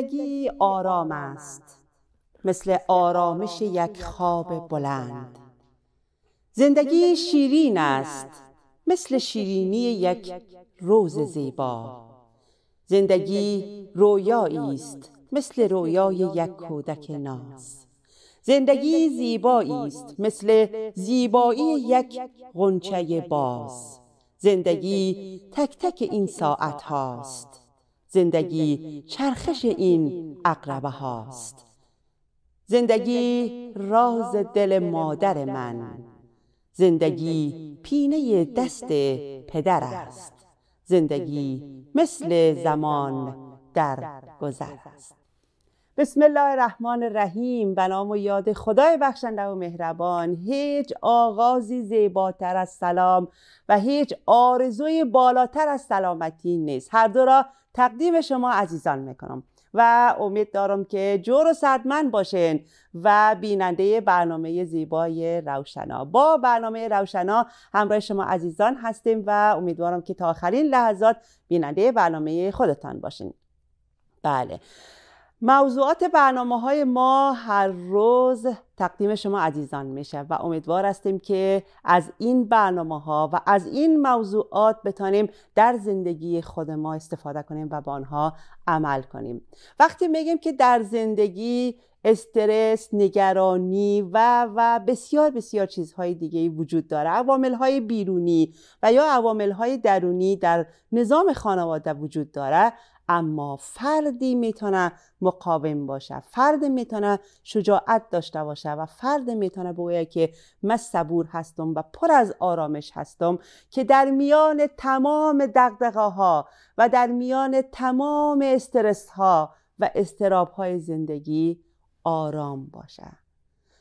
زندگی آرام است مثل آرامش یک خواب بلند زندگی شیرین است مثل شیرینی یک روز زیبا زندگی رویایی است مثل رویای یک کودک ناز زندگی زیبایی است مثل زیبایی یک غنچه باز زندگی تک تک این ساعت هاست زندگی چرخش این اقربه هاست زندگی راز دل مادر من زندگی پینه دست پدر است زندگی مثل زمان در گذر است بسم الله الرحمن الرحیم به نام و یاد خدای بخشنده و مهربان هیچ آغازی زیباتر از سلام و هیچ آرزوی بالاتر از سلامتی نیست هر دو را تقدیم شما عزیزان میکنم و امید دارم که جور و صدمن باشین و بیننده برنامه زیبای روشنا با برنامه روشنا همراه شما عزیزان هستیم و امیدوارم که تا آخرین لحظات بیننده برنامه خودتان باشین بله موضوعات برنامه های ما هر روز تقدیم شما عزیزان میشه و امیدوار هستیم که از این برنامه ها و از این موضوعات بتانیم در زندگی خود ما استفاده کنیم و با آنها عمل کنیم وقتی میگیم که در زندگی استرس، نگرانی و و بسیار بسیار چیزهای دیگه وجود داره عوامل های بیرونی و یا عوامل های درونی در نظام خانواده وجود داره اما فردی میتونه مقاوم باشه فرد میتونه شجاعت داشته باشه و فرد میتونه بگویه که من صبور هستم و پر از آرامش هستم که در میان تمام دقدقه ها و در میان تمام استرس ها و استراب های زندگی آرام باشه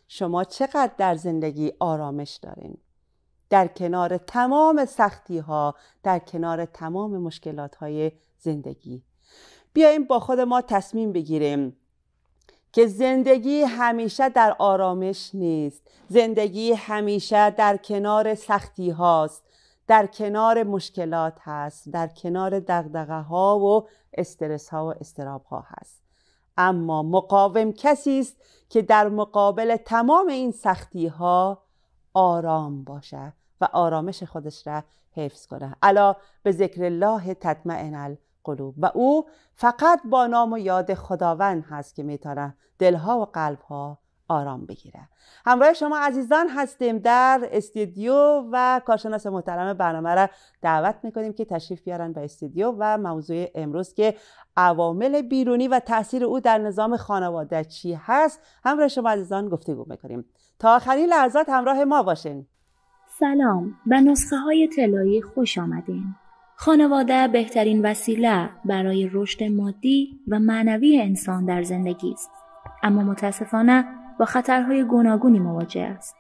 شما چقدر در زندگی آرامش دارین در کنار تمام سختی ها در کنار تمام مشکلات های زندگی بیایم با خود ما تصمیم بگیریم که زندگی همیشه در آرامش نیست زندگی همیشه در کنار سختی هاست در کنار مشکلات هست در کنار دغدغه ها و استرس ها و استراب ها هست اما مقاوم کسی است که در مقابل تمام این سختی ها آرام باشه و آرامش خودش را حفظ کنه الا به ذکر الله تطمئن و او فقط با نام و یاد خداوند هست که میتونه دلها و قلبها آرام بگیره همراه شما عزیزان هستیم در استودیو و کارشناس محترم برنامه را دعوت میکنیم که تشریف بیارن به استودیو و موضوع امروز که عوامل بیرونی و تاثیر او در نظام خانواده چی هست همراه شما عزیزان گفتگو میکنیم تا آخرین لحظات همراه ما باشین سلام به نسخه های تلایی خوش آمدین خانواده بهترین وسیله برای رشد مادی و معنوی انسان در زندگی است اما متاسفانه با خطرهای گوناگونی مواجه است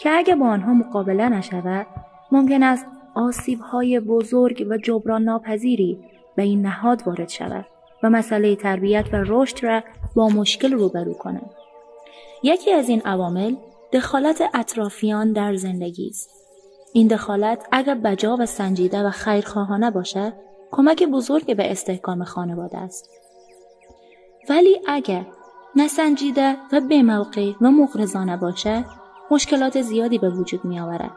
که اگر با آنها مقابله نشود ممکن است آسیبهای بزرگ و جبران ناپذیری به این نهاد وارد شود و مسئله تربیت و رشد را با مشکل روبرو کند یکی از این عوامل دخالت اطرافیان در زندگی است این دخالت اگر بجا و سنجیده و خیرخواهانه باشد کمک بزرگی به استحکام خانواده است ولی اگر نسنجیده و بموقع و مغرضانه باشه مشکلات زیادی به وجود می آورد.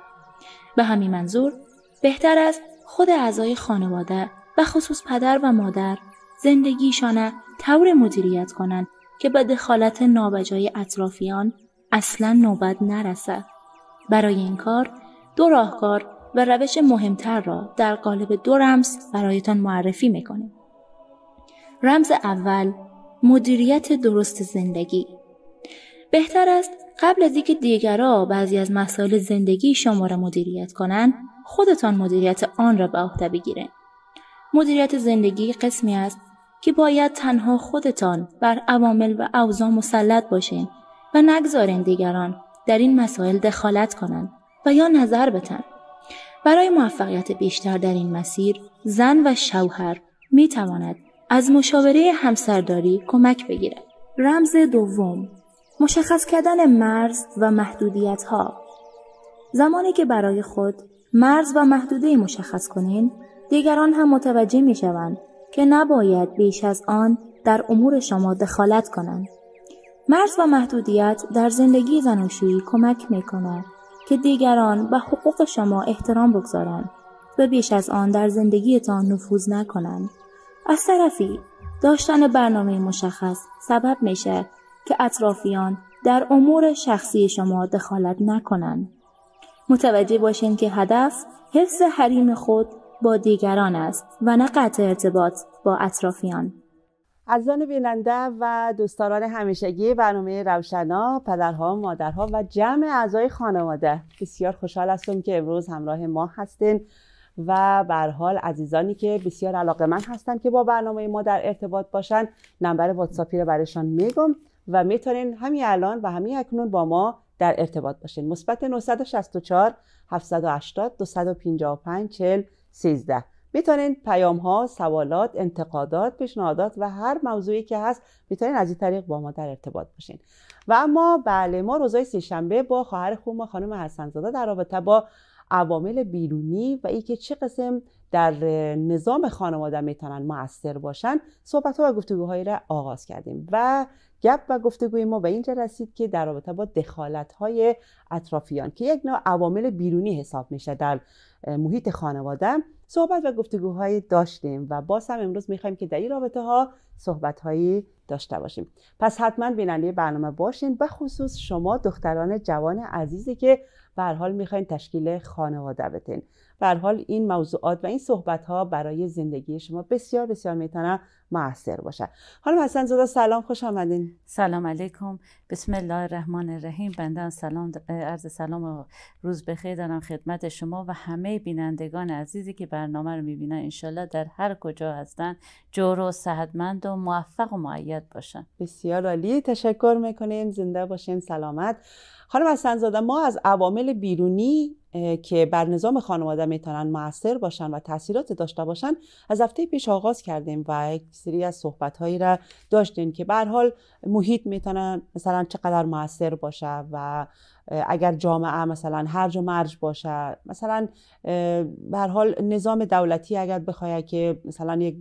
به همین منظور بهتر است خود اعضای خانواده و خصوص پدر و مادر زندگیشانه طور مدیریت کنند که به دخالت نابجای اطرافیان اصلا نوبت نرسد. برای این کار دو راهکار و روش مهمتر را در قالب دو رمز برایتان معرفی میکنیم. رمز اول مدیریت درست زندگی بهتر است قبل از اینکه دیگرا بعضی از مسائل زندگی شما را مدیریت کنند خودتان مدیریت آن را به عهده بگیرید مدیریت زندگی قسمی است که باید تنها خودتان بر عوامل و اوضاع مسلط باشین و نگذارین دیگران در این مسائل دخالت کنند و یا نظر بتن برای موفقیت بیشتر در این مسیر زن و شوهر می تواند از مشاوره همسرداری کمک بگیرد رمز دوم مشخص کردن مرز و محدودیت ها زمانی که برای خود مرز و محدوده مشخص کنین دیگران هم متوجه می شوند که نباید بیش از آن در امور شما دخالت کنند مرز و محدودیت در زندگی زناشویی کمک می که دیگران به حقوق شما احترام بگذارند و بیش از آن در زندگیتان نفوذ نکنند از طرفی داشتن برنامه مشخص سبب میشه که اطرافیان در امور شخصی شما دخالت نکنند متوجه باشین که هدف حفظ حریم خود با دیگران است و نه قطع ارتباط با اطرافیان عزیزان بیننده و دوستداران همیشگی برنامه روشنا پدرها مادرها و جمع اعضای خانواده بسیار خوشحال هستم که امروز همراه ما هستین و بر حال عزیزانی که بسیار علاقه من هستن که با برنامه ما در ارتباط باشن نمبر واتساپی رو برایشان میگم و میتونین همین الان و همین اکنون با ما در ارتباط باشین مثبت 964 780 255 40 13 میتونین پیام ها، سوالات، انتقادات، پیشنهادات و هر موضوعی که هست میتونین از این طریق با ما در ارتباط باشین و اما بله ما روزای سهشنبه با خواهر خوب ما خانم حسنزاده در رابطه با عوامل بیرونی و که چه قسم در نظام خانواده میتونن موثر باشن صحبت ها و گفتگوهایی را آغاز کردیم و گپ و گفتگوی ما به اینجا رسید که در رابطه با دخالت های اطرافیان که یک نوع عوامل بیرونی حساب میشه در محیط خانواده صحبت و گفتگوهای داشتیم و باز هم امروز میخوایم که در این رابطه ها صحبت هایی داشته باشیم پس حتما بیننده برنامه باشین به خصوص شما دختران جوان عزیزی که به حال میخواین تشکیل خانواده بتین بر حال این موضوعات و این صحبت ها برای زندگی شما بسیار بسیار میتونم موثر باشد حالا حسن زاده سلام خوش آمدین سلام علیکم بسم الله الرحمن الرحیم بنده سلام عرض سلام و روز بخیر دارم خدمت شما و همه بینندگان عزیزی که برنامه رو میبینن انشالله در هر کجا هستن جور و صحتمند و موفق و معید باشن بسیار عالی تشکر میکنیم زنده باشین سلامت خانم حسن زاده ما از عوامل بیرونی که بر نظام خانواده میتونن موثر باشن و تاثیرات داشته باشن از هفته پیش آغاز کردیم و یک سری از صحبت هایی را داشتیم که به حال محیط میتونن مثلا چقدر موثر باشه و اگر جامعه مثلا هرج و مرج باشه مثلا به حال نظام دولتی اگر بخواد که مثلا یک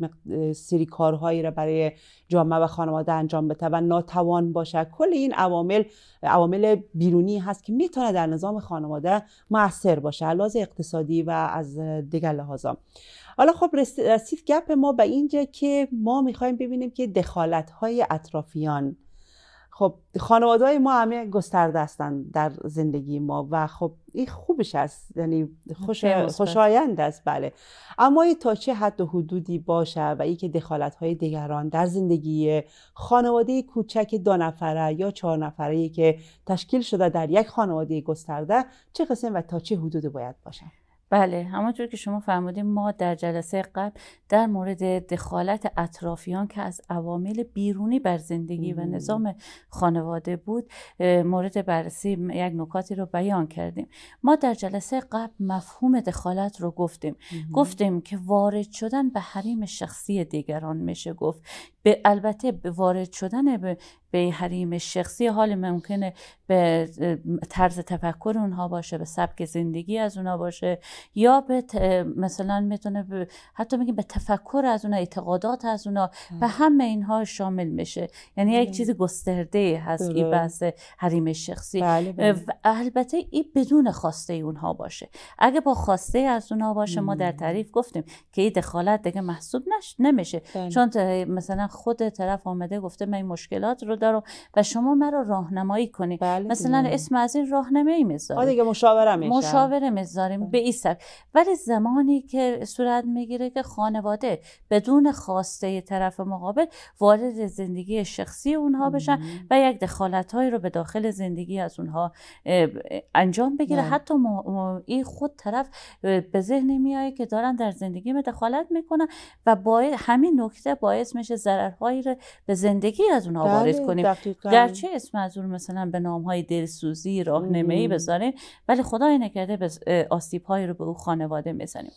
سری کارهایی را برای جامعه و خانواده انجام بده و ناتوان باشه کل این عوامل عوامل بیرونی هست که میتونه در نظام خانواده موثر باشه لحاظ اقتصادی و از دیگر لحاظا حالا خب رسید گپ ما به اینجا که ما میخوایم ببینیم که دخالت های اطرافیان خب خانواده های ما همه گسترده هستند در زندگی ما و خب این خوبش است یعنی خوش خوشایند است بله اما این تا چه حد و حدودی باشه و این که دخالت های دیگران در زندگی خانواده کوچک دو نفره یا چهار نفره ای که تشکیل شده در یک خانواده گسترده چه قسم و تا چه حدودی باید باشه بله همانطور که شما فرمودید ما در جلسه قبل در مورد دخالت اطرافیان که از عوامل بیرونی بر زندگی و نظام خانواده بود مورد بررسی یک نکاتی رو بیان کردیم ما در جلسه قبل مفهوم دخالت رو گفتیم گفتیم که وارد شدن به حریم شخصی دیگران میشه گفت به البته وارد شدن به حریم شخصی حال ممکنه به طرز تفکر اونها باشه به سبک زندگی از اونها باشه یا به مثلا میتونه حتی میگیم به تفکر از اون اعتقادات از اونا به همه اینها شامل میشه یعنی یک چیز گسترده هست این بحث حریم شخصی بله بله. البته این بدون خواسته اونها باشه اگه با خواسته از اونها باشه ما در تعریف گفتیم که این دخالت دیگه محسوب نش... نمیشه بله. چون مثلا خود طرف آمده گفته من این مشکلات رو دارم و شما مرا راهنمایی کنی بله، مثلا اسم از این راهنمایی میذاریم دیگه مشاوره مشاوره میذاریم بله. به این ولی زمانی که صورت میگیره که خانواده بدون خواسته طرف مقابل وارد زندگی شخصی اونها بشن و یک دخالت رو به داخل زندگی از اونها انجام بگیره بله. حتی این خود طرف به ذهن میایه که دارن در زندگی دخالت میکنن و باید همین نکته باعث میشه ضررهایی رو به زندگی از اونها بله، وارد کنیم گرچه اسم از اون مثلا به نام های دلسوزی راهنمایی بذاریم ولی خدای نکرده به های رو به خانواده میزنیم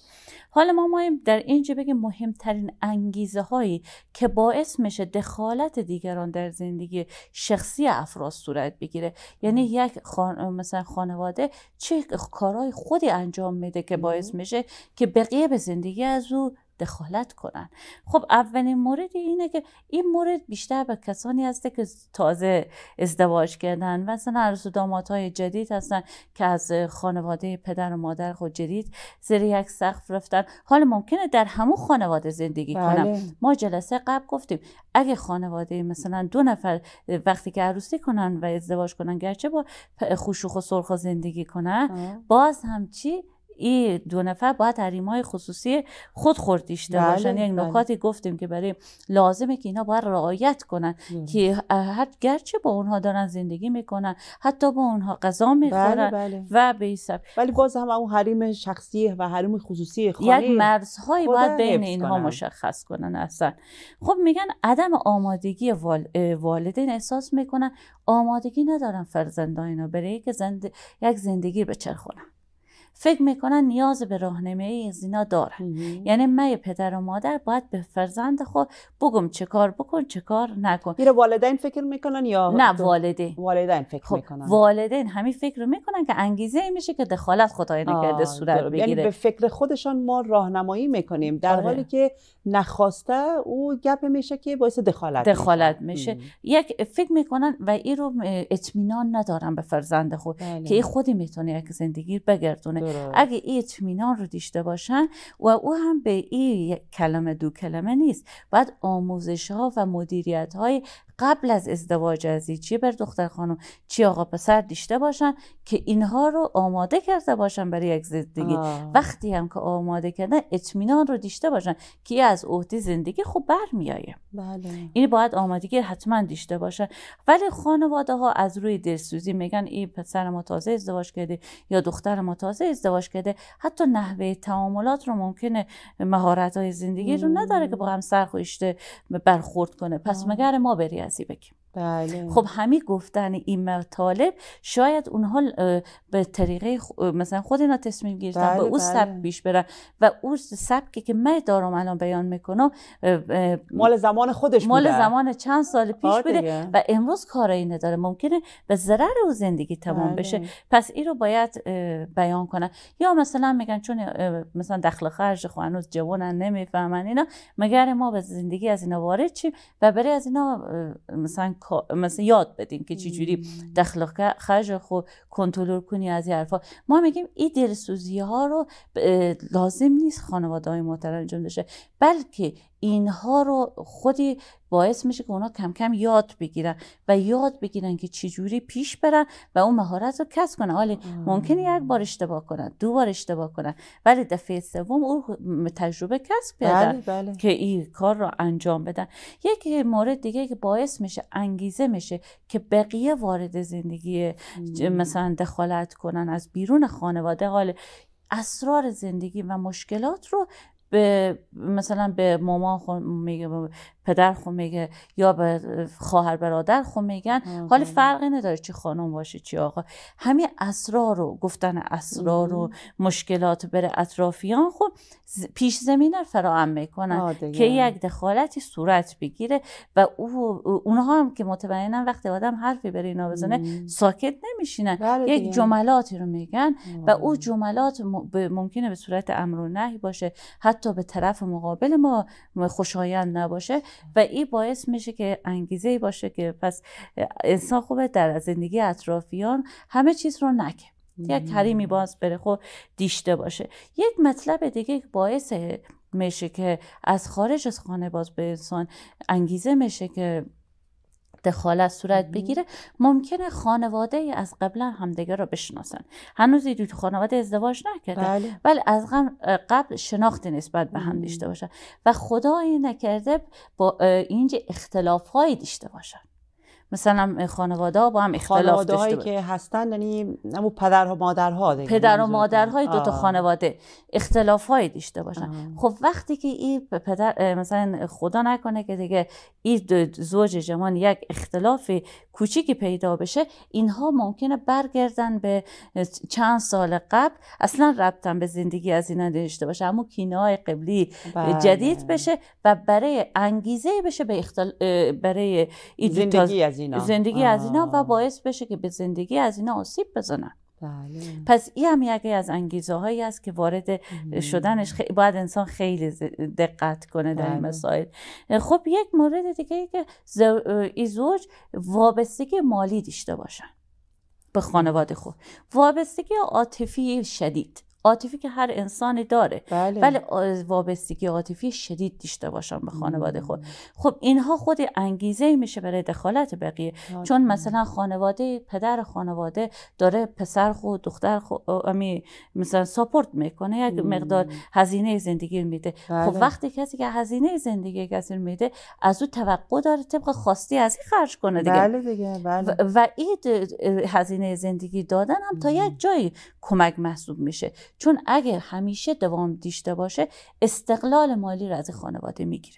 حالا ما مایم در اینجا بگیم مهمترین انگیزه هایی که باعث میشه دخالت دیگران در زندگی شخصی افراد صورت بگیره یعنی یک خان... مثلا خانواده چه کارهای خودی انجام میده که باعث میشه که بقیه به زندگی از او دخالت کنن خب اولین مورد اینه که این مورد بیشتر به کسانی هسته که تازه ازدواج کردن مثلا عروس و های جدید هستن که از خانواده پدر و مادر خود جدید زیر یک سقف رفتن حال ممکنه در همون خانواده زندگی بله. کنم ما جلسه قبل گفتیم اگه خانواده مثلا دو نفر وقتی که عروسی کنن و ازدواج کنن گرچه با خوشوخ و سرخ زندگی کنن باز هم چی این دو نفر باید حریم های خصوصی خود خوردیشته داشته بله، باشن یک بله. نکاتی گفتیم که برای لازمه که اینا باید رعایت کنن که هر گرچه با اونها دارن زندگی میکنن حتی با اونها قضا بله، میخورن و به ولی خب باز هم اون حریم شخصی و حریم خصوصی خانه یک مرزهایی باید بین اینها مشخص کنن اصلا خب میگن عدم آمادگی والدین احساس میکنن آمادگی ندارن فرزندان اینا برای که یک زندگی بچرخونن فکر میکنن نیاز به راهنمایی از اینا دارن یعنی من پدر و مادر باید به فرزند خود بگم چه کار بکن چه کار نکن میره والدین فکر میکنن یا نه والدین والدین فکر خب میکنن والدین همین فکر رو میکنن که انگیزه ای میشه که دخالت خدای نکرده صورت یعنی بگیره یعنی به فکر خودشان ما راهنمایی میکنیم در آره. حالی که نخواسته او گپ میشه که باعث دخالت دخالت میشه, یک فکر میکنن و این رو اطمینان ندارن به فرزند خود بله. که خودی میتونه یک زندگی بگردونه اگه این اطمینان رو داشته باشن و او هم به ای کلمه دو کلمه نیست بعد آموزش ها و مدیریت های قبل از ازدواج ازی چی بر دختر خانم چی آقا پسر دیشته باشن که اینها رو آماده کرده باشن برای یک زندگی وقتی هم که آماده کردن اطمینان رو دیشته باشن که از عهده زندگی خوب میایه بله این باید آمادگی حتما دیشته باشن ولی خانواده ها از روی دلسوزی میگن این پسر ما تازه ازدواج کرده یا دختر ما تازه ازدواج کرده حتی نحوه تعاملات رو ممکنه مهارت های زندگی رو نداره که با هم سرخوشته برخورد کنه پس مگر ما بری Erziebeck. بله. خب همین گفتن این مطالب شاید اونها به طریقه مثلا خود اینا تصمیم گیرن به اون بله. سبک بله. پیش برن و اون سبکی که من دارم الان بیان میکنم مال زمان خودش مال زمان چند سال پیش بوده و امروز کارایی نداره ممکنه به ضرر او زندگی تمام بله. بشه پس این رو باید بیان کنن یا مثلا میگن چون مثلا دخل خرج خو هنوز جوانن نمیفهمن اینا مگر ما به زندگی از اینا وارد چیم و برای از اینا مثلا مثلا یاد بدین که چجوری دخل خرج خو کنترل کنی از این حرفا ما میگیم این دلسوزی ها رو لازم نیست خانواده های محترم انجام بشه بلکه اینها رو خودی باعث میشه که اونا کم کم یاد بگیرن و یاد بگیرن که چجوری پیش برن و اون مهارت رو کسب کنن حالا ممکنه یک بار اشتباه کنن دو بار اشتباه کنن ولی دفعه سوم اون تجربه کسب بله، کردن بله، که این کار رو انجام بدن یک مورد دیگه که باعث میشه انگیزه میشه که بقیه وارد زندگی مثلا دخالت کنن از بیرون خانواده حال اسرار زندگی و مشکلات رو به مثلا به مامان میگه پدر خو میگه یا به خواهر برادر خو میگن حال بله. فرقی نداره چی خانم باشه چی آقا همین اسرار رو گفتن اسرار رو مشکلات بر اطرافیان خب پیش زمینه فراهم میکنن که یک دخالتی صورت بگیره و او اونها هم که متبینن وقتی آدم حرفی بر اینا بزنه ساکت نمیشینن بله یک جملاتی رو میگن و او جملات ممکنه به صورت امر و نهی باشه حتی به طرف مقابل ما خوشایند نباشه و این باعث میشه که انگیزه ای باشه که پس انسان خوبه در زندگی اطرافیان همه چیز رو نکه یک کریمی باز بره خب دیشته باشه یک مطلب دیگه باعث میشه که از خارج از خانه باز به انسان انگیزه میشه که دخالت صورت بگیره ممکنه خانواده از قبلا همدیگه رو بشناسن هنوز تو خانواده ازدواج نکرده بله. ولی از قبل شناخت نسبت به هم داشته باشن و خدای نکرده با اینجا اختلاف داشته باشن مثلا خانواده با هم اختلاف داشته هایی که هستن یعنی نمو پدر و مادرها دیگه پدر و یعنی مادرهای دو تا خانواده اختلاف های داشته باشن خب وقتی که این پدر مثلا خدا نکنه که دیگه این زوج جمان یک اختلاف کوچیکی پیدا بشه اینها ممکنه برگردن به چند سال قبل اصلا ربطن به زندگی از اینا داشته باشه اما کینه های قبلی بله. جدید بشه و برای انگیزه بشه به اختل... برای زندگی از زندگی آه. از اینا و باعث بشه که به زندگی از اینا آسیب بزنن بله. پس این هم یکی از انگیزه هایی است که وارد شدنش خی... باید انسان خیلی دقت کنه در این بله. مسائل خب یک مورد دیگه ای که ای زوج وابستگی مالی داشته باشن به خانواده خود وابستگی عاطفی شدید عاطفی که هر انسانی داره بله. ولی وابستگی عاطفی شدید داشته باشن به خانواده خود خب اینها خود انگیزه میشه برای دخالت بقیه چون مثلا خانواده پدر خانواده داره پسر خود دختر خود امی مثلا ساپورت میکنه یک مقدار هزینه زندگی میده خب بله. خب وقتی کسی که هزینه زندگی کسی میده از او توقع داره طبق خواستی از این خرج کنه دیگه بله بله. و, و این هزینه زندگی دادن هم تا یک جایی کمک محسوب میشه چون اگر همیشه دوام دیشته باشه استقلال مالی را از خانواده میگیره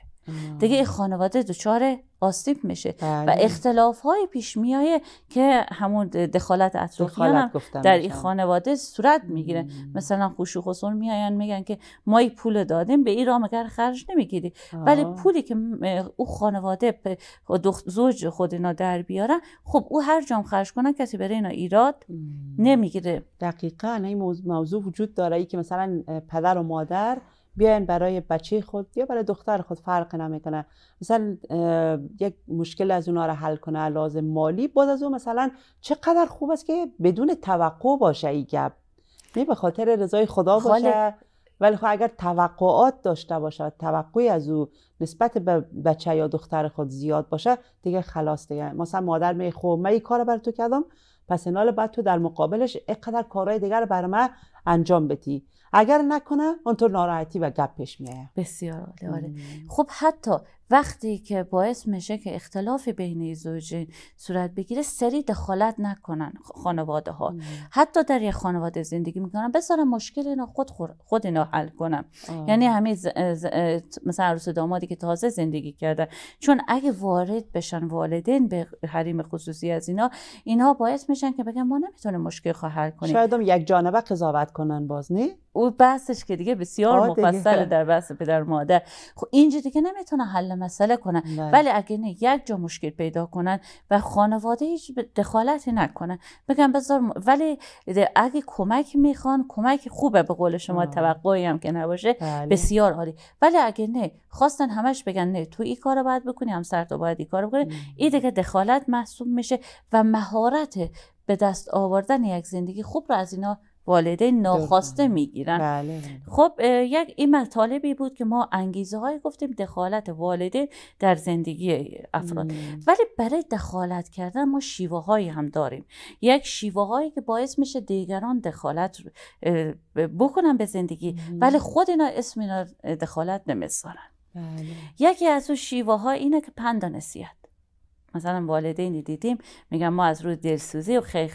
دیگه خانواده دچار آسیب میشه و بله. اختلاف های پیش میایه که همون دخالت اطرافیان هم در این خانواده صورت میگیره مثلا خوشو خسون میاین میگن که ما این پول دادیم به این مگر خرج نمیگیری ولی پولی که او خانواده زوج خود اینا در بیارن خب او هر جام خرج کنن کسی برای اینا ایراد نمیگیره دقیقا این موضوع وجود داره ای که مثلا پدر و مادر بیاین برای بچه خود یا برای دختر خود فرق نمیکنه مثلا یک مشکل از اونا رو حل کنه لازم مالی باز از اون مثلا چقدر خوب است که بدون توقع باشه این گپ نه به خاطر رضای خدا باشه ولی خب اگر توقعات داشته باشه توقعی از او نسبت به بچه یا دختر خود زیاد باشه دیگه خلاص دیگه مثلا مادر می خب من این کار بر تو کردم پس نال بعد تو در مقابلش اینقدر کارهای دیگر بر من انجام بدی اگر نکنه اونطور ناراحتی و گپ پیش بسیار عالی آره خب حتی وقتی که باعث میشه که اختلاف بین زوجین صورت بگیره سری دخالت نکنن خانواده ها حتی در یک خانواده زندگی میکنن بسار مشکل اینا خود خود اینا حل کنم یعنی همین مثلا عروس دامادی که تازه زندگی کرده، چون اگه وارد بشن والدین به حریم خصوصی از اینا اینا باعث میشن که بگن ما نمیتونیم مشکل کنیم شاید هم یک جانبه قضاوت کنن باز نه او بحثش که دیگه بسیار مفصل در بحث پدر و مادر خب اینجوری که نمیتونه حل مسئله کنه ولی اگه نه یک جا مشکل پیدا کنن و خانواده هیچ دخالتی نکنن بگم بذار ولی اگه کمک میخوان کمک خوبه به قول شما توقعی هم که نباشه بله. بسیار عالی ولی اگه نه خواستن همش بگن نه تو این کارو باید بکنی سر تو باید این کارو بکنی این دیگه دخالت محسوب میشه و مهارت به دست آوردن یک زندگی خوب رو از اینا والدین ناخواسته میگیرن بله. خب یک این مطالبی بود که ما انگیزه های گفتیم دخالت والدین در زندگی افراد ولی برای دخالت کردن ما شیوه هایی هم داریم یک شیوه هایی که باعث میشه دیگران دخالت بکنن به زندگی ولی خود اینا اسم اینا دخالت نمیذارن بله. یکی از اون شیوه ها اینه که پند نصیحت مثلا والدینی دیدیم میگن ما از روی دلسوزی و خیر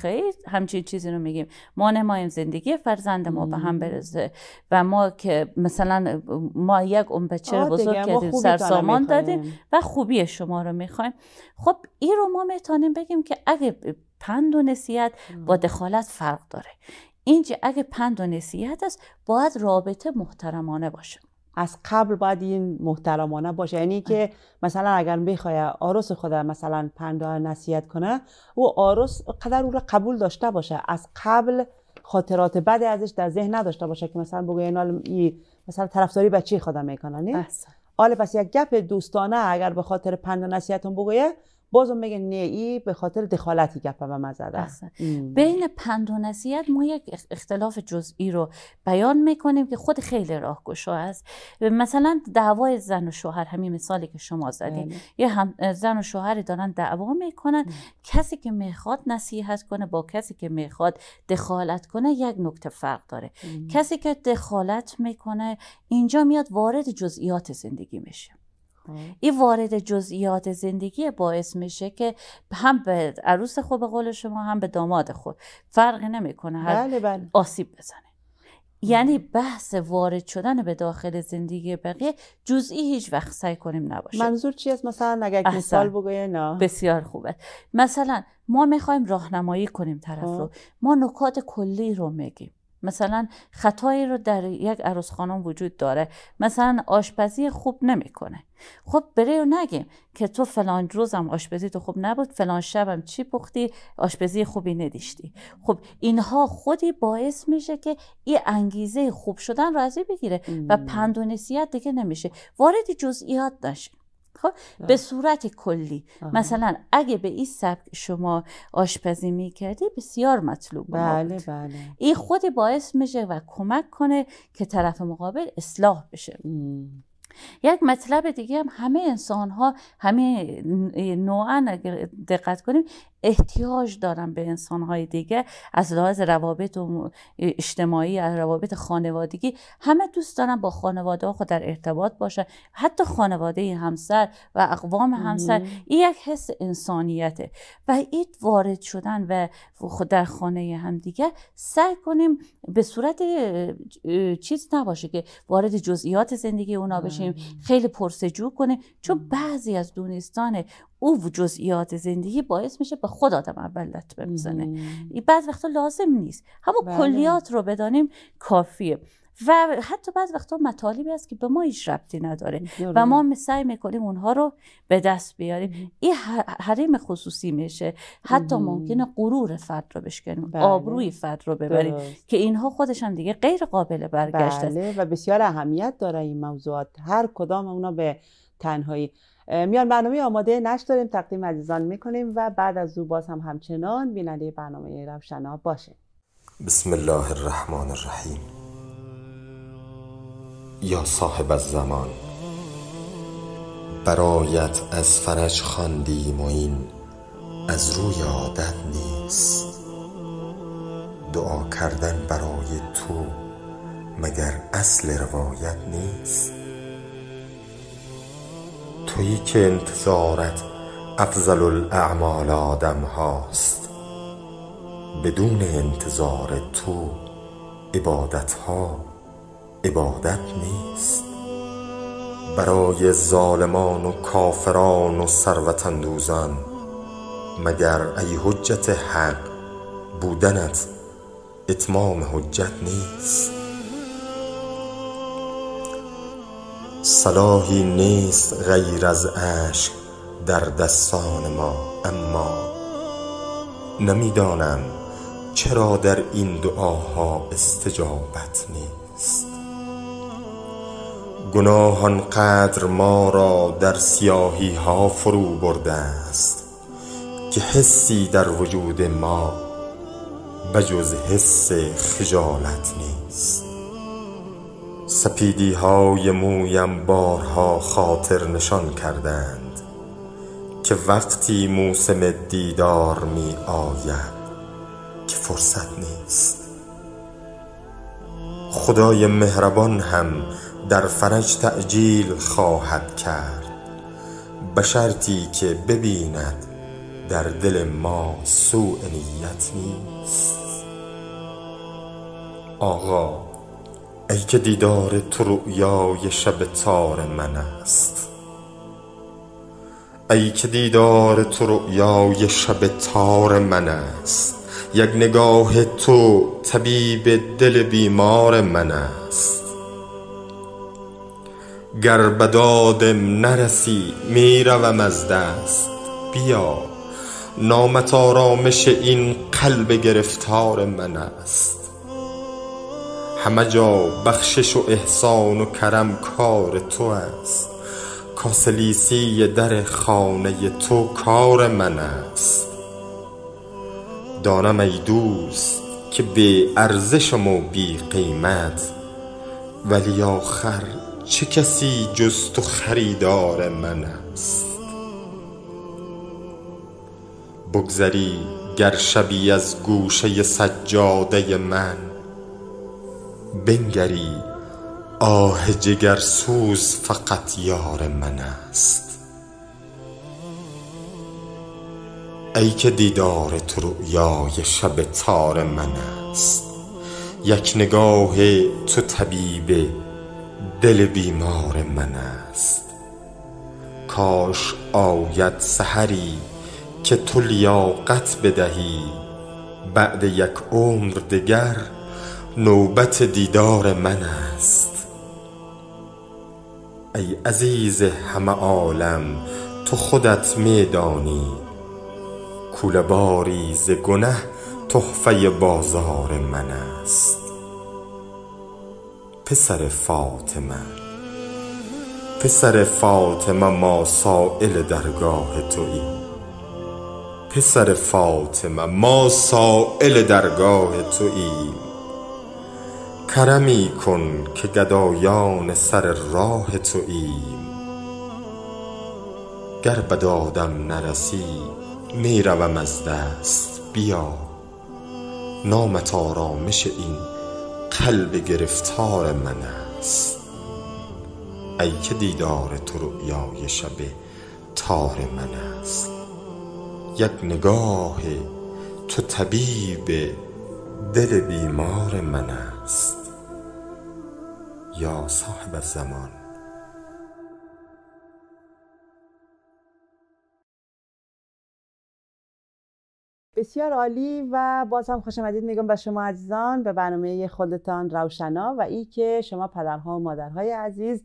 همچین چیزی رو میگیم ما نمایم زندگی فرزند ما به هم برزه و ما که مثلا ما یک اون بچه رو بزرگ کردیم سرسامان دادیم و خوبی شما رو میخوایم خب این رو ما میتونیم بگیم که اگه پند و نصیحت با دخالت فرق داره اینجا اگه پند و نصیحت است باید رابطه محترمانه باشه از قبل باید این محترمانه باشه یعنی که مثلا اگر بخوای آرس خود مثلا پندا نصیحت کنه او آرس قدر او را قبول داشته باشه از قبل خاطرات بعد ازش در ذهن نداشته باشه که مثلا بگو این مثلا طرفداری بچه خودم میکنه نه حالا پس یک گپ دوستانه اگر به خاطر پند نصیحتون بگویه بازم میگه نه به خاطر دخالتی گپ و مزده بین پند و نصیحت ما یک اختلاف جزئی رو بیان میکنیم که خود خیلی راهگشا است مثلا دعوای زن و شوهر همین مثالی که شما زدین بله. یه هم زن و شوهر دارن دعوا میکنن کسی که میخواد نصیحت کنه با کسی که میخواد دخالت کنه یک نکته فرق داره کسی که دخالت میکنه اینجا میاد وارد جزئیات زندگی میشه این وارد جزئیات زندگی باعث میشه که هم به عروس خود به قول شما هم به داماد خود فرقی نمیکنه هر بله، بله. آسیب بزنه یعنی بحث وارد شدن به داخل زندگی بقیه جزئی هیچ وقت سعی کنیم نباشه منظور چی است مثلا اگر مثال نه بسیار خوبه مثلا ما میخوایم راهنمایی کنیم طرف رو ما نکات کلی رو میگیم مثلا خطایی رو در یک عروس خانم وجود داره مثلا آشپزی خوب نمیکنه خب بره و نگیم که تو فلان روزم آشپزی تو خوب نبود فلان شبم چی پختی آشپزی خوبی ندیشتی خب اینها خودی باعث میشه که این انگیزه خوب شدن رو بگیره و پندونسیت دیگه نمیشه وارد جزئیات نشه خب، به صورت کلی مثلا اگه به این سبک شما آشپزی میکردی بسیار مطلوب بله، بود. بله این خود باعث میشه و کمک کنه که طرف مقابل اصلاح بشه یک مطلب دیگه هم همه انسان ها همه نوعا دقت کنیم احتیاج دارن به انسانهای دیگه از لحاظ روابط اجتماعی از روابط خانوادگی همه دوست دارن با خانواده خود در ارتباط باشن حتی خانواده همسر و اقوام همسر این یک حس انسانیته و این وارد شدن و خود در خانه هم دیگه سعی کنیم به صورت چیز نباشه که وارد جزئیات زندگی اونا بشیم خیلی پرسجو کنیم چون بعضی از دونستان او جزئیات زندگی باعث میشه به خود آدم اول لطمه میزنه بعض وقتا لازم نیست همون بله. کلیات رو بدانیم کافیه و حتی بعض وقتا مطالبی هست که به ما هیچ ربطی نداره و ما سعی میکنیم اونها رو به دست بیاریم این حریم خصوصی میشه حتی ممکنه غرور فرد رو بشکنیم بله. آبروی فرد رو ببریم که اینها خودش هم دیگه غیر قابل برگشت بله. و بسیار اهمیت داره این موضوعات هر کدام اونا به تنهایی میان برنامه آماده نش داریم تقدیم عزیزان میکنیم و بعد از او باز هم همچنان بیننده برنامه روشنا باشه بسم الله الرحمن الرحیم یا صاحب الزمان برایت از فرج خواندیم و این از روی عادت نیست دعا کردن برای تو مگر اصل روایت نیست تویی که انتظارت افضل الاعمال آدم هاست بدون انتظار تو عبادت ها عبادت نیست برای ظالمان و کافران و ثروت اندوزان مگر ای حجت حق بودنت اتمام حجت نیست صلاحی نیست غیر از عشق در دستان ما اما نمیدانم چرا در این دعاها استجابت نیست گناه قدر ما را در سیاهی ها فرو برده است که حسی در وجود ما به جز حس خجالت نیست سپیدی های مویم بارها خاطر نشان کردند که وقتی موسم دیدار می آید که فرصت نیست خدای مهربان هم در فرج تعجیل خواهد کرد به شرطی که ببیند در دل ما سوء نیت نیست آقا ای که دیدار تو رؤیای شب تار من است ای که دیدار تو رؤیای شب تار من است یک نگاه تو طبیب دل بیمار من است گر به نرسی می روم از دست بیا نامت آرامش این قلب گرفتار من است همه جا بخشش و احسان و کرم کار تو است کاسلیسی در خانه تو کار من است دانم ای دوست که به ارزشم و بی قیمت ولی آخر چه کسی جز تو خریدار من است بگذری گر شبی از گوشه سجاده من بنگری آه سوز فقط یار من است ای که دیدار تو رؤیای شب تار من است یک نگاه تو طبیب دل بیمار من است کاش آید سحری که تو لیاقت بدهی بعد یک عمر دگر نوبت دیدار من است ای عزیز همه عالم تو خودت می دانی کوله باری ز گنه تحفه بازار من است پسر فاطمه پسر فاطمه ما سائل درگاه تویی پسر فاطمه ما سائل درگاه تویی کرمی کن که گدایان سر راه ایم گر به نرسی می روم از دست بیا نامت آرامش این قلب گرفتار من است ای که دیدار تو رؤیای شب تار من است یک نگاه تو طبیب دل بیمار من است یا صاحب الزمان بسیار عالی و باز هم خوش آمدید میگم به شما عزیزان به برنامه خودتان روشنا و ای که شما پدرها و مادرهای عزیز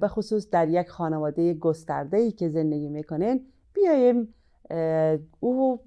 به خصوص در یک خانواده گسترده ای که زندگی میکنین بیایم او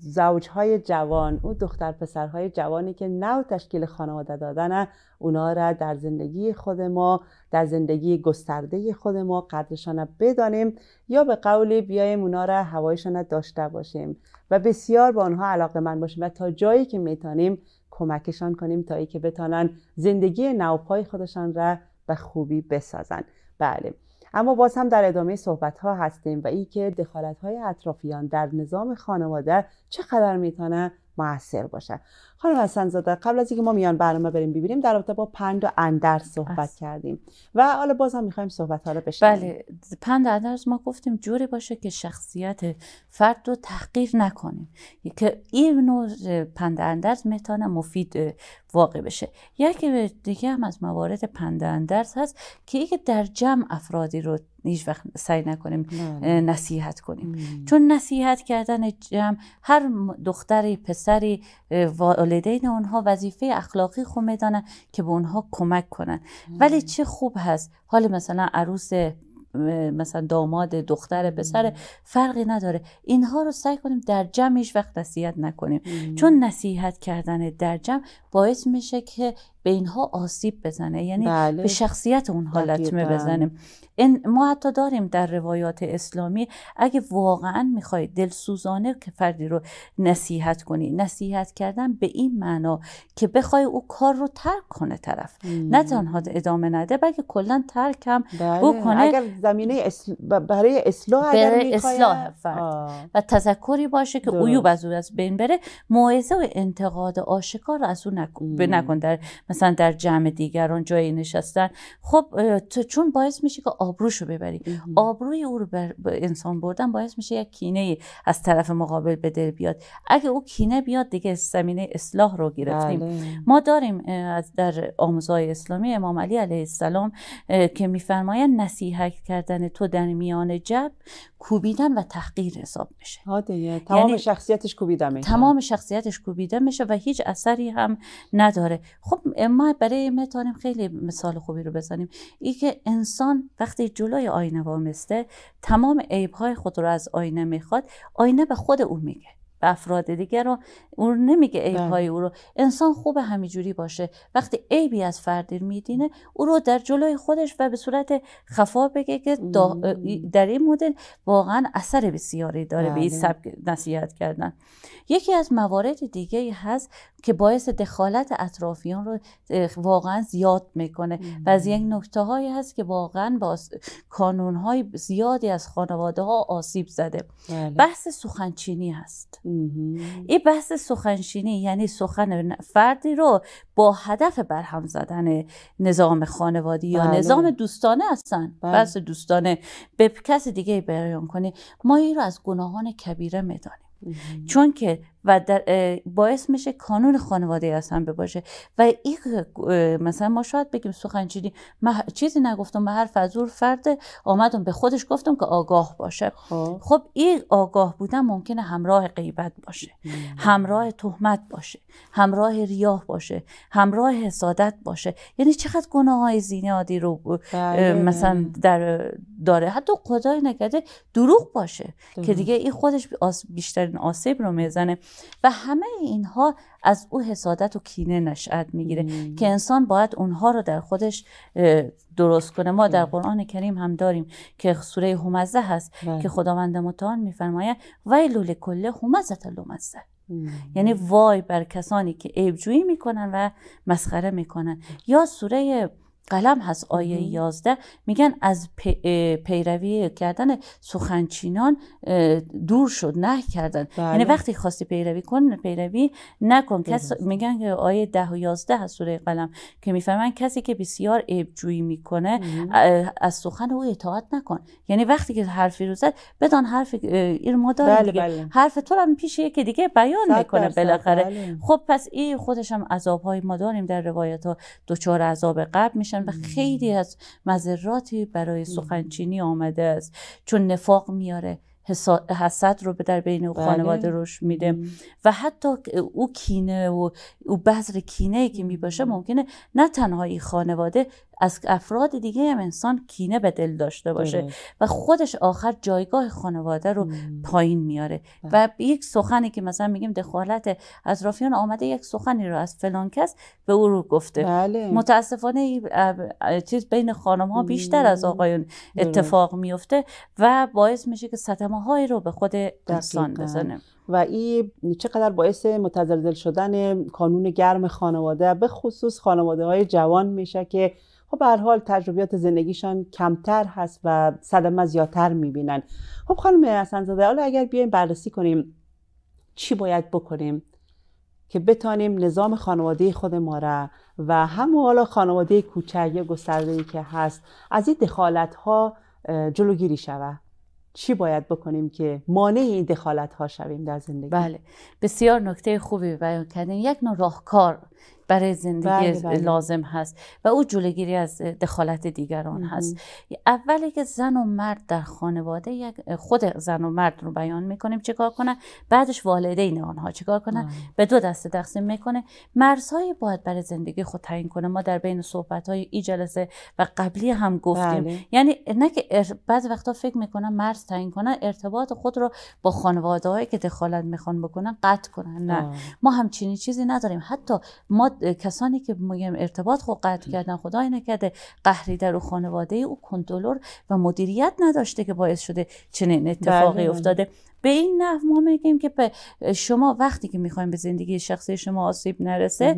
زوجهای جوان او دختر پسرهای جوانی که نو تشکیل خانواده دادن اونا را در زندگی خود ما در زندگی گسترده خود ما قدرشان بدانیم یا به قولی بیایم اونا را هوایشان داشته باشیم و بسیار با آنها علاقه من باشیم و تا جایی که میتانیم کمکشان کنیم تا ای که بتانن زندگی نوپای خودشان را به خوبی بسازن بله اما باز هم در ادامه صحبت ها هستیم و اینکه دخالت های اطرافیان در نظام خانواده چقدر میتونه موثر باشه؟ خانم حسن زاده قبل از اینکه ما میان برنامه بریم ببینیم در رابطه با پند و اندرس صحبت کردیم و حالا باز هم میخوایم صحبت ها رو بشنیم بله پند اندرس ما گفتیم جوری باشه که شخصیت فرد رو تحقیر نکنیم که این نوع پند اندرس میتونه مفید واقع بشه یکی دیگه هم از موارد پند اندرس هست که اینکه در جمع افرادی رو هیچ وقت سعی نکنیم نه. بله. نصیحت کنیم چون نصیحت کردن جمع هر دختری پسری والدین اونها وظیفه اخلاقی خود میدانن که به اونها کمک کنن ولی چه خوب هست حال مثلا عروس مثلا داماد دختر پسر فرقی نداره اینها رو سعی کنیم در جمعش وقت نصیحت نکنیم چون نصیحت کردن در جمع باعث میشه که به اینها آسیب بزنه یعنی بله. به شخصیت اون حالت بزنه این ما حتی داریم در روایات اسلامی اگه واقعا دل دلسوزانه که فردی رو نصیحت کنی نصیحت کردن به این معنا که بخوای او کار رو ترک کنه طرف ام. نه تنها ادامه نده بلکه کلا ترک هم بله. بکنه اگر زمینه اسل... برای اصلاح برای اصلاح فرد و تذکری باشه که عیوب از او از بین بره موعظه و انتقاد آشکار از او نکن, نکن در مثلا در جمع دیگران جایی نشستن خب تو چون باعث میشه که آبروشو ببری آبروی او رو بر انسان بردن باعث میشه یک کینه از طرف مقابل به دل بیاد اگه او کینه بیاد دیگه زمینه اصلاح رو گرفتیم بله. ما داریم از در آموزهای اسلامی امام علی علیه السلام که میفرمایند نصیحت کردن تو در میان جب کوبیدن و تحقیر حساب میشه یعنی تمام شخصیتش کوبیده میشه تمام شخصیتش کوبیده میشه و هیچ اثری هم نداره خب ما برای میتونیم خیلی مثال خوبی رو بزنیم ای که انسان وقتی جلوی آینه وامسته تمام عیبهای خود رو از آینه میخواد آینه به خود او میگه افراد دیگر رو اون نمیگه بله. های او رو انسان خوب همینجوری باشه وقتی عیبی از فردی میدینه او رو در جلوی خودش و به صورت خفا بگه که در این مدل واقعا اثر بسیاری داره به این بله. سبک نصیحت کردن یکی از موارد دیگه هست که باعث دخالت اطرافیان رو واقعا زیاد میکنه و از یک نکته هایی هست که واقعا با کانون های زیادی از خانواده ها آسیب زده بله. بحث سخنچینی هست این بحث سخنشینی یعنی سخن فردی رو با هدف برهم زدن نظام خانوادی یا بله. نظام دوستانه هستن بله. بحث دوستانه به کس دیگه بیان کنی ما این رو از گناهان کبیره میدانیم چون که و باعث میشه کانون خانواده از هم باشه و این مثلا ما شاید بگیم سخنچینی چیزی نگفتم به هر فضول فرد آمدم به خودش گفتم که آگاه باشه خب. خب, این آگاه بودن ممکنه همراه غیبت باشه همراه تهمت باشه همراه ریاه باشه همراه حسادت باشه یعنی چقدر گناه های عادی رو بله. مثلا در داره حتی خدای نکرده دروغ باشه که دیگه این خودش بیشترین آسیب رو میزنه و همه اینها از او حسادت و کینه نشأت میگیره که انسان باید اونها رو در خودش درست کنه ما در بله. قرآن کریم هم داریم که سوره همزه هست بله. که خداوند متعال میفرماید ویل لکل همزه لمزه یعنی وای بر کسانی که عیبجویی میکنن و مسخره میکنن یا سوره قلم هست آیه 11 میگن از پیروی کردن سخنچینان دور شد نه کردن یعنی بله. وقتی خواستی پیروی کن پیروی نکن کس میگن که آیه 10 و 11 از سوره قلم که میفهمن کسی که بسیار عیبجویی میکنه از سخن او اطاعت نکن یعنی وقتی که حرفی رو زد بدان حرف این ما بله،, بله حرف تو هم پیش یکی دیگه بیان میکنه بالاخره بله. خب پس این خودش هم عذاب های ما داریم در روایت ها دچار عذاب قبل میشن و خیلی از مذراتی برای سخنچینی آمده است چون نفاق میاره حسد رو به در بین بله. خانواده روش میده و حتی او کینه و او بذر کینه که میباشه ممکنه نه تنها این خانواده از افراد دیگه هم انسان کینه به دل داشته باشه و خودش آخر جایگاه خانواده رو پایین میاره بله. و یک سخنی که مثلا میگیم دخالت رافیان آمده یک سخنی رو از فلان کس به او رو گفته بله. متاسفانه چیز بین خانم ها بیشتر از آقایون اتفاق میفته و باعث میشه که ستمه هایی رو به خود انسان بزنه و این چقدر باعث متزلزل شدن کانون گرم خانواده به خصوص خانواده های جوان میشه که خب به حال تجربیات زندگیشان کمتر هست و صدمه زیادتر میبینن خب خانم زاده حالا اگر بیایم بررسی کنیم چی باید بکنیم که بتانیم نظام خانواده خود ما را و هم حالا خانواده کوچک یا گسترده که هست از این دخالت ها جلوگیری شود چی باید بکنیم که مانع این دخالت ها شویم در زندگی بله بسیار نکته خوبی بیان کردین یک نوع راهکار برای زندگی بله، بله. لازم هست و او جلوگیری از دخالت دیگران هست اولی که زن و مرد در خانواده یک خود زن و مرد رو بیان میکنیم چکار کنن بعدش والدین آنها چیکار کنن به دو دسته تقسیم میکنه مرزهایی باید برای زندگی خود تعیین کنه ما در بین صحبت های این جلسه و قبلی هم گفتیم بله. یعنی نه که بعض وقتا فکر میکنن مرز تعیین کنن ارتباط خود رو با خانواده که دخالت میخوان بکنن قطع کنن نه ما همچینی چیزی نداریم حتی ما کسانی که میگم ارتباط خود قطع کردن خدای نکرده قهری در و خانواده او کنترل و مدیریت نداشته که باعث شده چنین اتفاقی بله، بله. افتاده به این نحو ما میگیم که شما وقتی که میخوایم به زندگی شخصی شما آسیب نرسه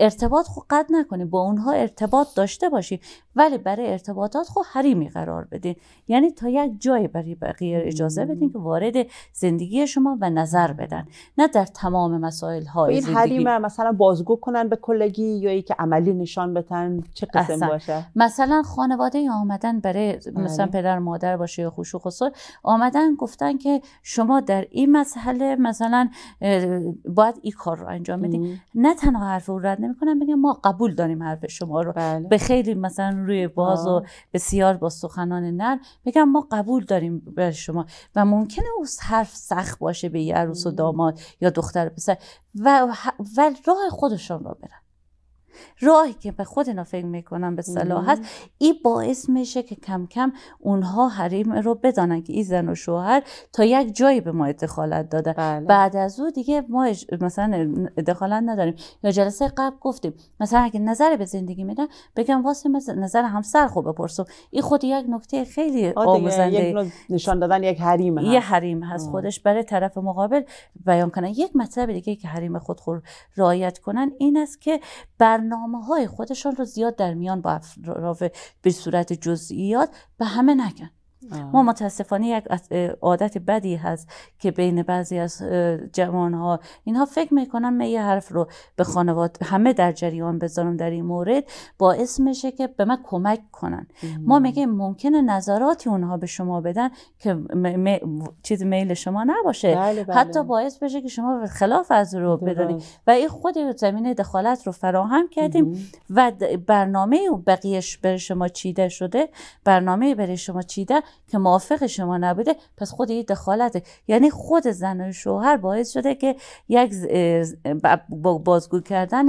ارتباط خود قد نکنید با اونها ارتباط داشته باشید ولی برای ارتباطات خود حریمی قرار بدین یعنی تا یک جای برای بقیه اجازه بدین که وارد زندگی شما و نظر بدن نه در تمام مسائل های این مثلا بازگو کنن به کلگی یا ای که عملی نشان بدن چه قسم باشه مثلا خانواده آمدن برای مثلا بله. پدر مادر باشه یا خوشو خسر آمدن گفتن که شما در این مسئله مثلا باید این کار رو انجام بدید. نه تنها حرف او رد نمیکنم بگم ما قبول داریم حرف شما رو بله. به خیلی مثلا روی باز و بسیار با سخنان نر بگم ما قبول داریم به شما و ممکنه او حرف سخت باشه به عروس و داماد یا دختر پسر و, و راه خودشان رو برن راهی که به خود اینا فکر میکنن به صلاح هست این باعث میشه که کم کم اونها حریم رو بدانن که این زن و شوهر تا یک جایی به ما اتخالت داده بله. بعد از او دیگه ما مثلا دخالت نداریم یا جلسه قبل گفتیم مثلا اگه نظر به زندگی میدن بگم واسه نظر همسر خوب بپرسم این خود یک نکته خیلی آموزنده نشان دادن یک حریم هست. یه حریم هست خودش برای طرف مقابل بیان کنن یک مطلب دیگه که حریم خود, خور رعایت کنن این است که بر برنامه های خودشان رو زیاد در میان با افراف به صورت جزئیات به همه نکن ما متاسفانه یک عادت بدی هست که بین بعضی از جوان ها اینها فکر میکنن من یه حرف رو به خانواد همه در جریان بذارم در این مورد باعث میشه که به من کمک کنن ما میگه ممکنه نظراتی اونها به شما بدن که چیز میل شما نباشه بله،, بله حتی باعث بشه که شما به خلاف از رو بدانید و این خود زمین دخالت رو فراهم کردیم و برنامه بقیش بر شما چیده شده برنامه برای شما چیده که موافق شما نبوده پس خود این دخالته یعنی خود زن و شوهر باعث شده که یک با بازگو کردن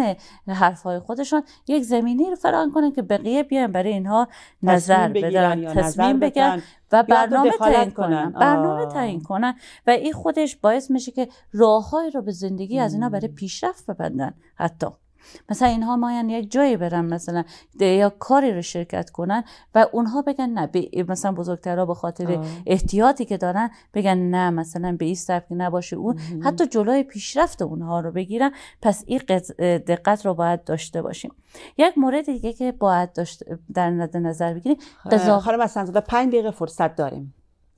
حرفهای خودشان یک زمینی رو فراهم کنن که بقیه بیان برای اینها نظر بدن تصمیم بگن و برنامه تعیین کنن برنامه تعیین کنن و این خودش باعث میشه که راههایی رو به زندگی از اینا برای پیشرفت ببندن حتی مثلا اینها ماین یک جایی برن مثلا یا کاری رو شرکت کنن و اونها بگن نه مثلا بزرگترها به خاطر احتیاطی که دارن بگن نه مثلا به این سبک نباشه اون حتی جلوی پیشرفت اونها رو بگیرن پس این دقت رو باید داشته باشیم یک مورد دیگه که باید داشت در نظر بگیریم خب. قضا... خانم اسنزاده 5 دقیقه فرصت داریم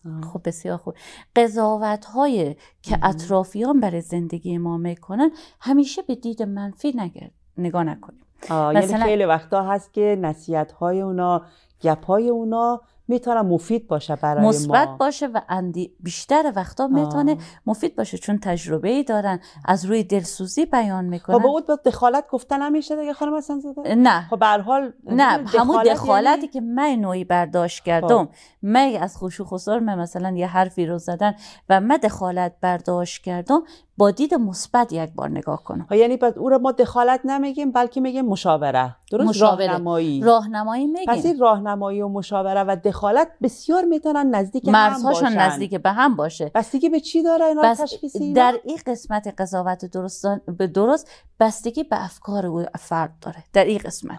خب بسیار خوب قضاوت های که اطرافیان برای زندگی ما میکنن همیشه به دید منفی نگر... نگاه نکنیم یعنی مثلا... یعنی خیلی وقتا هست که نصیحت های اونا گپ های اونا میتونه مفید باشه برای ما مثبت باشه و اندی... بیشتر وقتا میتونه مفید باشه چون تجربه ای دارن از روی دلسوزی بیان میکنن خب اون با دخالت گفته نمیشه دیگه خانم حسن زاده نه خب به حال نه همون یعنی دخالتی که من نوعی برداشت کردم خب. من از خوشو خسار من مثلا یه حرفی رو زدن و من دخالت برداشت کردم با دید مثبت یک بار نگاه کنم یعنی پس او را ما دخالت نمیگیم بلکه میگیم مشاوره درست مشاوره. راهنمایی راهنمایی میگیم پس این راهنمایی و مشاوره و دخالت بسیار میتونن نزدیک هم باشن نزدیک به هم باشه بس دیگه به چی داره اینا تشخیصی در این قسمت قضاوت درست به درست بستگی به افکار او فرد داره در این قسمت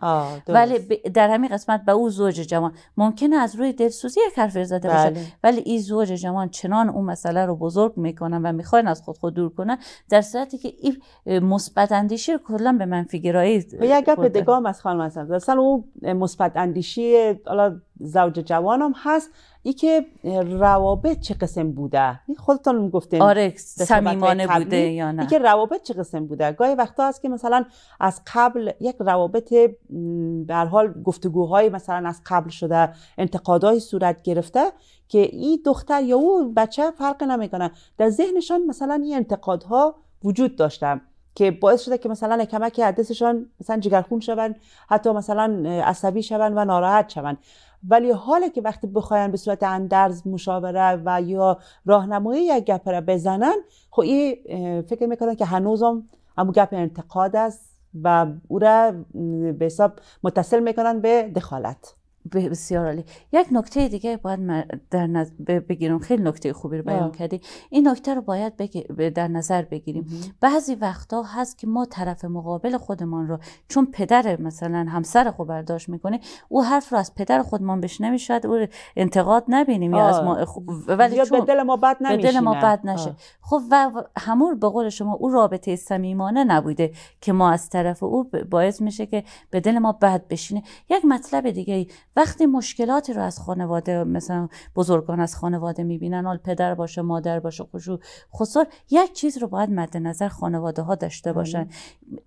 ولی در همین قسمت به او زوج جوان ممکنه از روی دلسوزی یک حرف زده بله. باشه ولی این زوج جوان چنان اون مسئله رو بزرگ میکنن و میخواین از خود خود دور کنن در صورتی که این مثبت اندیشی رو کلا به منفی گرایی یک گپ دگام از خانم هستم مثلا او مثبت اندیشی حالا زوج جوانم هست ای که روابط چه قسم بوده خودتان گفتین آره سمیمانه بوده یا نه ای که روابط چه قسم بوده گاهی وقتا هست که مثلا از قبل یک روابط به حال گفتگوهای مثلا از قبل شده انتقادهای صورت گرفته که این دختر یا او بچه فرق نمیکنه در ذهنشان مثلا این انتقادها وجود داشتم که باعث شده که مثلا کمک دستشان مثلا جگرخون شون حتی مثلا عصبی شون و ناراحت شون ولی حالا که وقتی بخواین به صورت اندرز مشاوره و یا راهنمایی یک گپ را بزنن خب این فکر میکنن که هنوزم همون گپ انتقاد است و او را به حساب متصل میکنن به دخالت بسیار عالی یک نکته دیگه باید در نظر بگیرم خیلی نکته خوبی رو بیان کردی این نکته رو باید در نظر بگیریم بعضی وقتا هست که ما طرف مقابل خودمان رو چون پدر مثلا همسر خود برداشت میکنه او حرف رو از پدر خودمان بهش نمیشد او انتقاد نبینیم آه. یا از ما خب، ولی چون... به دل ما بد نمیشینه به دل ما بد نشه آه. خب و همور به قول شما او رابطه صمیمانه نبوده که ما از طرف او باعث میشه که به دل ما بد بشینه یک مطلب دیگه وقتی مشکلاتی رو از خانواده مثلا بزرگان از خانواده میبینن حال پدر باشه مادر باشه خوشو خسار یک چیز رو باید مد نظر خانواده ها داشته بله. باشن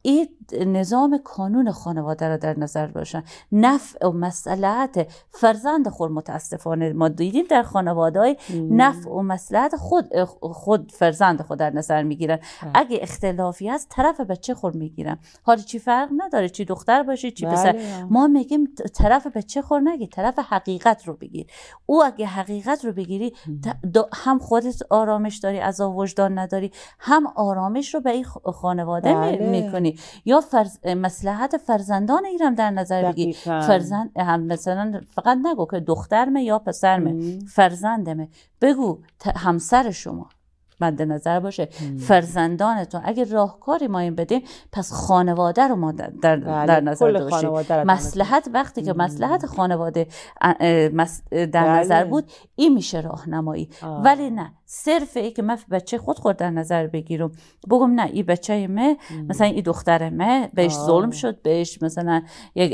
این نظام کانون خانواده رو در نظر باشن نفع و مسئلهت فرزند خور متاسفانه ما دیدیم در خانواده های نفع و مسئلهت خود, خود فرزند خود در نظر میگیرن بله. اگه اختلافی هست طرف بچه خور میگیرن حالا چی فرق نداره چی دختر باشه چی پسر بله. ما میگیم طرف بچه خور نگیر طرف حقیقت رو بگیر او اگه حقیقت رو بگیری هم خودت آرامش داری از وجدان نداری هم آرامش رو به این خانواده بله. میکنی یا فرز... مسلحت فرزندان ایرم در نظر بگیر فرزند هم مثلا فقط نگو که دخترمه یا پسرمه فرزندمه بگو همسر شما مد نظر باشه فرزندانتون اگه راهکاری ما این بدیم پس خانواده رو ما در, در بله، نظر داشتیم مسلحت وقتی که مسلحت خانواده در بله. نظر بود این میشه راهنمایی ولی نه صرف ای که من بچه خود خود در نظر بگیرم بگم نه این بچه مه مثلا این دختر ایمه بهش ظلم شد بهش مثلا یک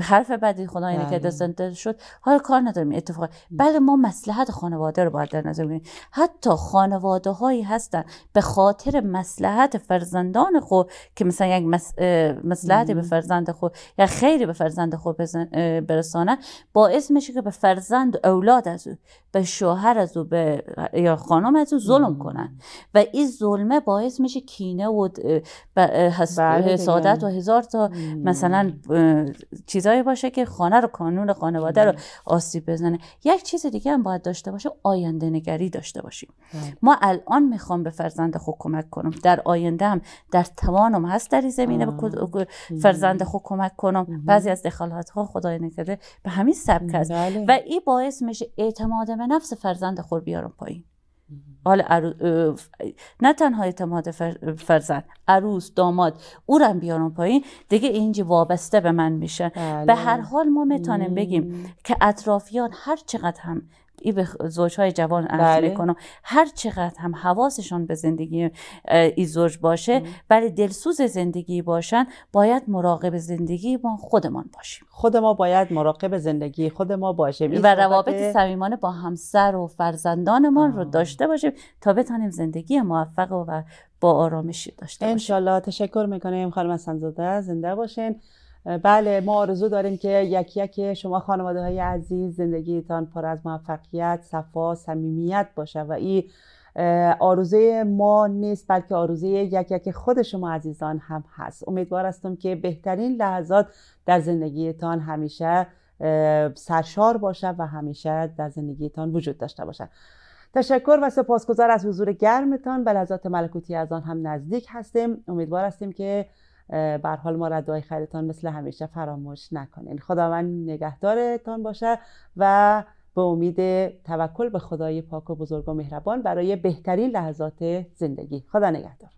حرف بعدی خدا اینه که بله. دستنده شد حال کار نداریم اتفاق بله ما مسلحت خانواده رو باید در نظر بگیریم حتی خانواده هایی هستن به خاطر مسلحت فرزندان خود که مثلا یک مسلحت به فرزند خود یا خیری به فرزند خود برسانه باعث میشه که به فرزند اولاد از به شوهر از او به یا خانم از او ظلم کنن و این ظلمه باعث میشه کینه و بله حسادت و هزار تا مثلا چیزایی باشه که خانه رو کانون خانواده رو بله. آسیب بزنه یک چیز دیگه هم باید داشته باشه آینده نگری داشته باشیم بله. ما الان میخوام به فرزند خود کمک کنم در آینده هم در توانم هست در این زمینه به فرزند خود کمک کنم بعضی از دخالات ها خدای نکرده به همین سبک است و این باعث میشه اعتماد به نفس فرزند خود بیارم پایین حال نه تنها اعتماد فرزند عروس داماد او رو بیارم پایین دیگه اینجی وابسته به من میشه به بله. هر حال ما میتونیم بگیم که اطرافیان هر چقدر هم ای به زوجهای جوان عرض بله. هر چقدر هم حواسشان به زندگی ای زوج باشه ولی دلسوز زندگی باشن باید مراقب زندگی ما خودمان باشیم خود ما باید مراقب زندگی خود ما باشیم و روابط صمیمانه با همسر و فرزندانمان رو داشته باشیم تا بتانیم زندگی موفق و با آرامشی داشته باشیم انشالله تشکر میکنیم خانم سنزاده زنده باشین بله ما آرزو داریم که یکی یک شما خانواده های عزیز زندگیتان پر از موفقیت صفا صمیمیت باشه و این آرزوی ما نیست بلکه آرزوی یک یک خود شما عزیزان هم هست امیدوار هستم که بهترین لحظات در زندگیتان همیشه سرشار باشه و همیشه در زندگیتان وجود داشته باشه تشکر و سپاسگزار از حضور گرمتان به لحظات ملکوتی از آن هم نزدیک هستیم امیدوار هستیم که بر حال ما ردهای خیرتان مثل همیشه فراموش نکنین یعنی خداوند نگهدارتان باشه و به امید توکل به خدای پاک و بزرگ و مهربان برای بهترین لحظات زندگی خدا نگهدار